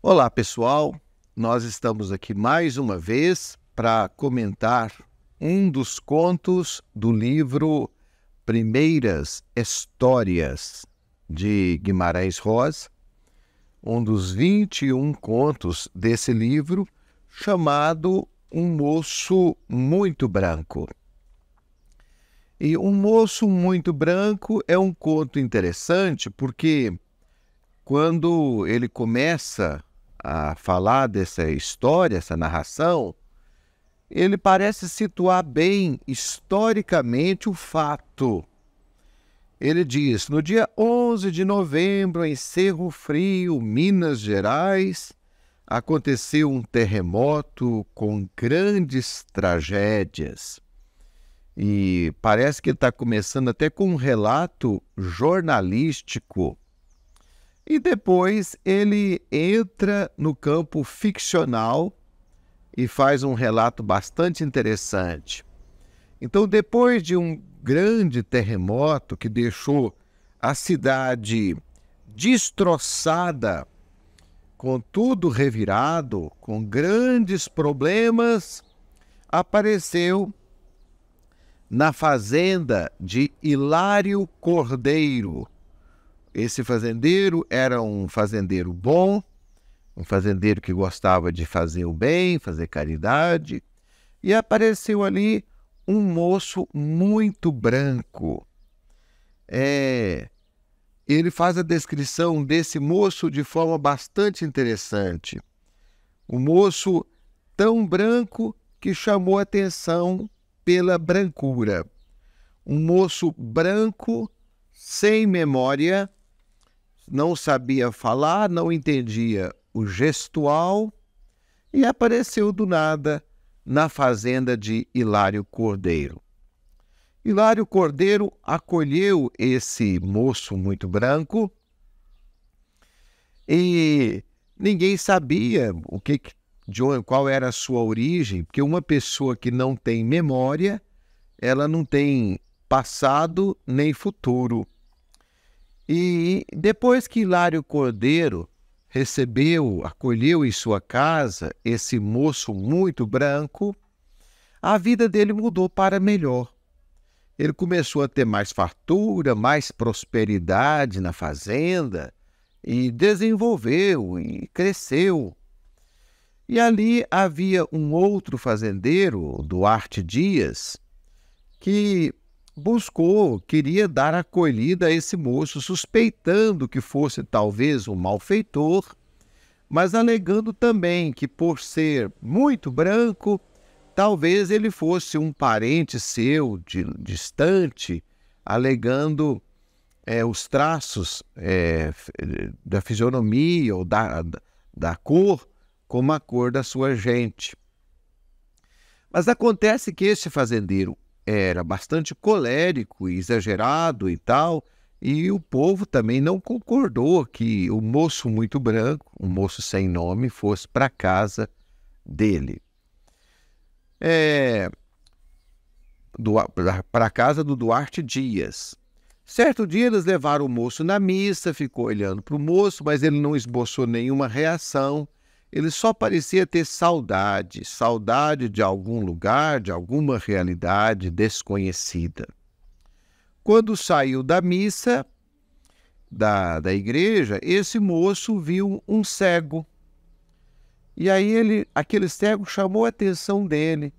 Olá, pessoal. Nós estamos aqui mais uma vez para comentar um dos contos do livro Primeiras Histórias de Guimarães Rosa, um dos 21 contos desse livro, chamado Um Moço Muito Branco. E Um Moço Muito Branco é um conto interessante porque quando ele começa a falar dessa história, essa narração, ele parece situar bem historicamente o fato. Ele diz: no dia 11 de novembro, em Cerro Frio, Minas Gerais, aconteceu um terremoto com grandes tragédias. E parece que ele está começando até com um relato jornalístico e depois ele entra no campo ficcional e faz um relato bastante interessante. Então, depois de um grande terremoto que deixou a cidade destroçada, com tudo revirado, com grandes problemas, apareceu na fazenda de Hilário Cordeiro, esse fazendeiro era um fazendeiro bom, um fazendeiro que gostava de fazer o bem, fazer caridade, e apareceu ali um moço muito branco. É, ele faz a descrição desse moço de forma bastante interessante. O moço tão branco que chamou atenção pela brancura. Um moço branco, sem memória, não sabia falar, não entendia o gestual e apareceu do nada na fazenda de Hilário Cordeiro. Hilário Cordeiro acolheu esse moço muito branco e ninguém sabia o que, John, qual era a sua origem, porque uma pessoa que não tem memória, ela não tem passado nem futuro. E depois que Hilário Cordeiro recebeu, acolheu em sua casa esse moço muito branco, a vida dele mudou para melhor. Ele começou a ter mais fartura, mais prosperidade na fazenda e desenvolveu e cresceu. E ali havia um outro fazendeiro, Duarte Dias, que buscou, queria dar acolhida a esse moço, suspeitando que fosse talvez um malfeitor, mas alegando também que, por ser muito branco, talvez ele fosse um parente seu, de, distante, alegando é, os traços é, da fisionomia ou da, da cor como a cor da sua gente. Mas acontece que este fazendeiro era bastante colérico, exagerado e tal, e o povo também não concordou que o moço muito branco, um moço sem nome, fosse para casa dele. É, para casa do Duarte Dias. Certo dia eles levaram o moço na missa, ficou olhando para o moço, mas ele não esboçou nenhuma reação ele só parecia ter saudade, saudade de algum lugar, de alguma realidade desconhecida. Quando saiu da missa, da, da igreja, esse moço viu um cego. E aí ele, aquele cego chamou a atenção dele.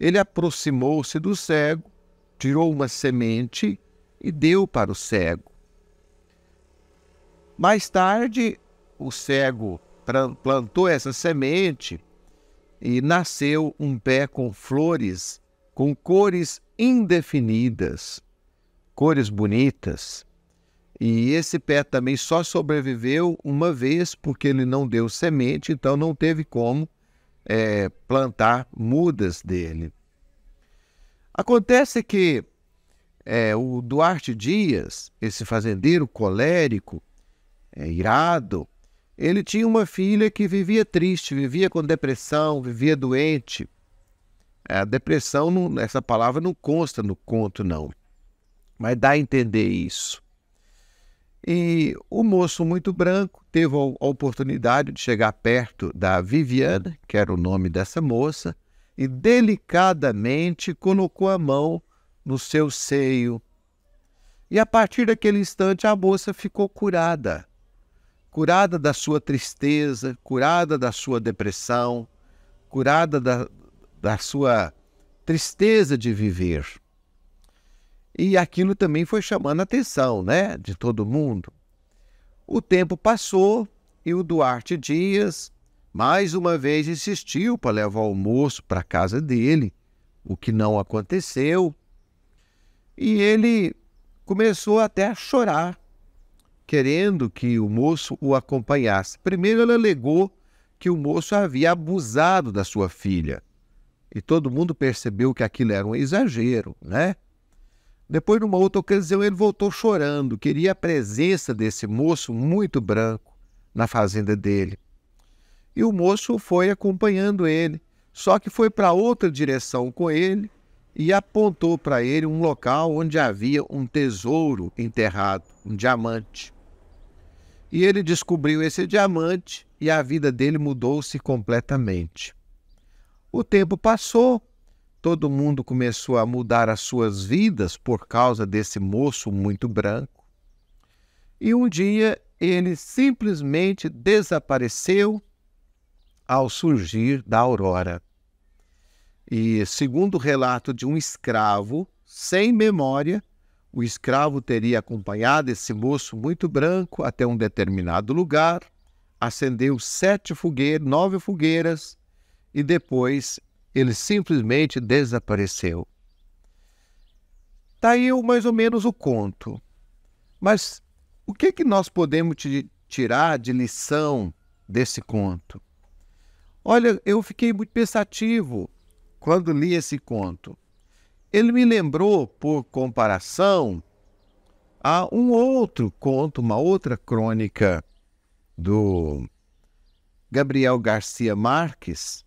Ele aproximou-se do cego, tirou uma semente e deu para o cego. Mais tarde, o cego plantou essa semente e nasceu um pé com flores, com cores indefinidas, cores bonitas. E esse pé também só sobreviveu uma vez porque ele não deu semente, então não teve como é, plantar mudas dele. Acontece que é, o Duarte Dias, esse fazendeiro colérico, é, irado, ele tinha uma filha que vivia triste, vivia com depressão, vivia doente. É, a depressão, não, essa palavra não consta no conto, não. Mas dá a entender isso. E o moço muito branco teve a oportunidade de chegar perto da Viviana, que era o nome dessa moça, e delicadamente colocou a mão no seu seio. E a partir daquele instante a moça ficou curada curada da sua tristeza, curada da sua depressão, curada da, da sua tristeza de viver. E aquilo também foi chamando a atenção né, de todo mundo. O tempo passou e o Duarte Dias mais uma vez insistiu para levar o almoço para a casa dele, o que não aconteceu. E ele começou até a chorar querendo que o moço o acompanhasse. Primeiro, ela alegou que o moço havia abusado da sua filha. E todo mundo percebeu que aquilo era um exagero, né? Depois, numa outra ocasião, ele voltou chorando, queria a presença desse moço muito branco na fazenda dele. E o moço foi acompanhando ele, só que foi para outra direção com ele e apontou para ele um local onde havia um tesouro enterrado, um diamante. E ele descobriu esse diamante e a vida dele mudou-se completamente. O tempo passou, todo mundo começou a mudar as suas vidas por causa desse moço muito branco. E um dia ele simplesmente desapareceu ao surgir da aurora. E segundo o relato de um escravo sem memória, o escravo teria acompanhado esse moço muito branco até um determinado lugar, acendeu sete fogueiras, nove fogueiras, e depois ele simplesmente desapareceu. Está aí mais ou menos o conto. Mas o que, é que nós podemos tirar de lição desse conto? Olha, eu fiquei muito pensativo quando li esse conto. Ele me lembrou, por comparação, a um outro conto, uma outra crônica do Gabriel Garcia Marques,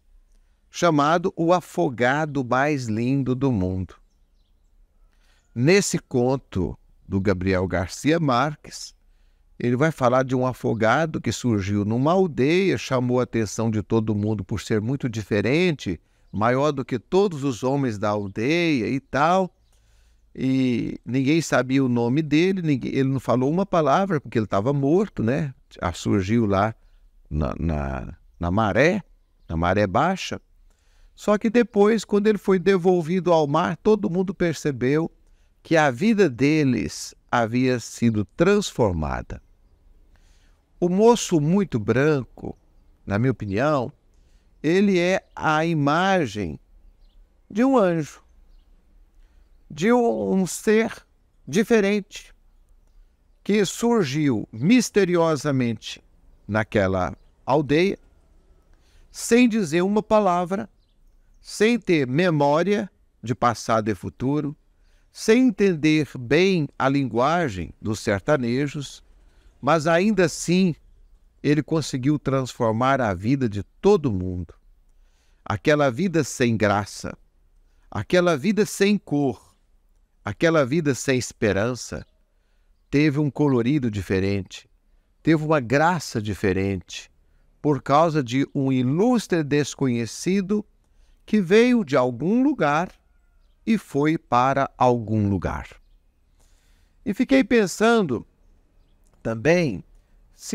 chamado O Afogado Mais Lindo do Mundo. Nesse conto do Gabriel Garcia Marques, ele vai falar de um afogado que surgiu numa aldeia, chamou a atenção de todo mundo por ser muito diferente maior do que todos os homens da aldeia e tal. E ninguém sabia o nome dele, ninguém, ele não falou uma palavra, porque ele estava morto, né? Surgiu lá na, na, na maré, na maré baixa. Só que depois, quando ele foi devolvido ao mar, todo mundo percebeu que a vida deles havia sido transformada. O moço muito branco, na minha opinião, ele é a imagem de um anjo, de um ser diferente que surgiu misteriosamente naquela aldeia, sem dizer uma palavra, sem ter memória de passado e futuro, sem entender bem a linguagem dos sertanejos, mas ainda assim ele conseguiu transformar a vida de todo mundo. Aquela vida sem graça, aquela vida sem cor, aquela vida sem esperança, teve um colorido diferente, teve uma graça diferente, por causa de um ilustre desconhecido que veio de algum lugar e foi para algum lugar. E fiquei pensando também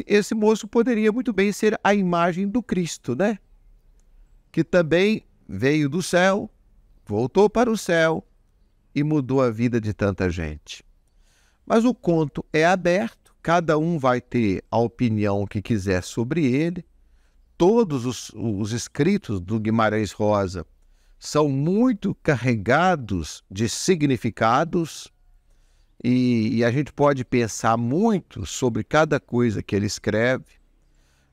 esse moço poderia muito bem ser a imagem do Cristo, né? Que também veio do céu, voltou para o céu e mudou a vida de tanta gente. Mas o conto é aberto, cada um vai ter a opinião que quiser sobre ele. Todos os, os escritos do Guimarães Rosa são muito carregados de significados e, e, a gente pode pensar muito sobre cada coisa que ele escreve,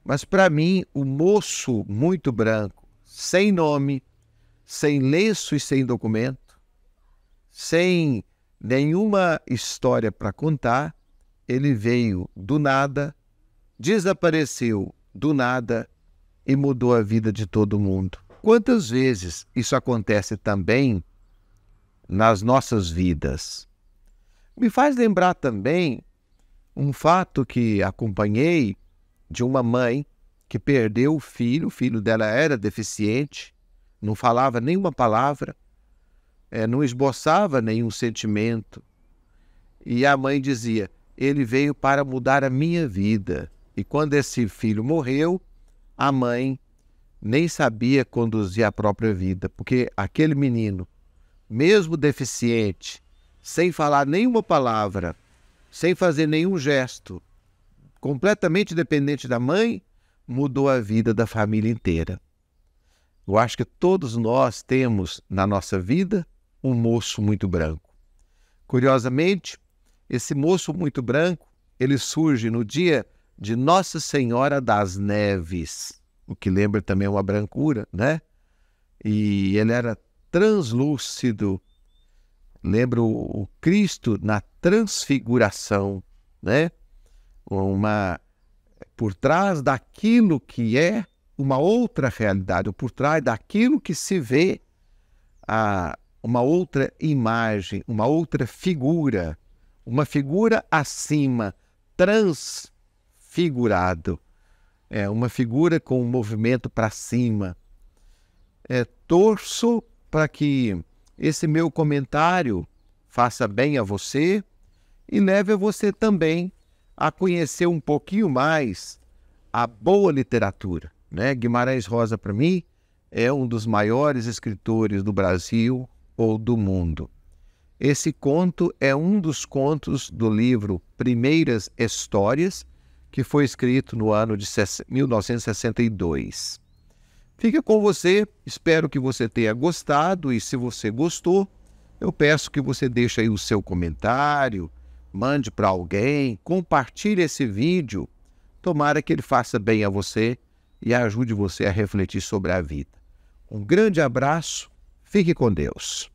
mas para mim, o moço muito branco, sem nome, sem lenço e sem documento, sem nenhuma história para contar, ele veio do nada, desapareceu do nada e mudou a vida de todo mundo. Quantas vezes isso acontece também nas nossas vidas? Me faz lembrar também um fato que acompanhei de uma mãe que perdeu o filho, o filho dela era deficiente, não falava nenhuma palavra, é, não esboçava nenhum sentimento. E a mãe dizia: Ele veio para mudar a minha vida. E quando esse filho morreu, a mãe nem sabia conduzir a própria vida, porque aquele menino, mesmo deficiente, sem falar nenhuma palavra, sem fazer nenhum gesto, completamente dependente da mãe, mudou a vida da família inteira. Eu acho que todos nós temos na nossa vida um moço muito branco. Curiosamente, esse moço muito branco, ele surge no dia de Nossa Senhora das Neves, o que lembra também uma brancura, né? E ele era translúcido, Lembro o Cristo na transfiguração, né? Uma por trás daquilo que é uma outra realidade, ou por trás daquilo que se vê a uma outra imagem, uma outra figura, uma figura acima, transfigurado. É uma figura com um movimento para cima. É, torço para que esse meu comentário faça bem a você e leve a você também a conhecer um pouquinho mais a boa literatura. Né? Guimarães Rosa, para mim, é um dos maiores escritores do Brasil ou do mundo. Esse conto é um dos contos do livro Primeiras Histórias, que foi escrito no ano de 1962. Fica com você, espero que você tenha gostado e se você gostou, eu peço que você deixe aí o seu comentário, mande para alguém, compartilhe esse vídeo. Tomara que ele faça bem a você e ajude você a refletir sobre a vida. Um grande abraço, fique com Deus.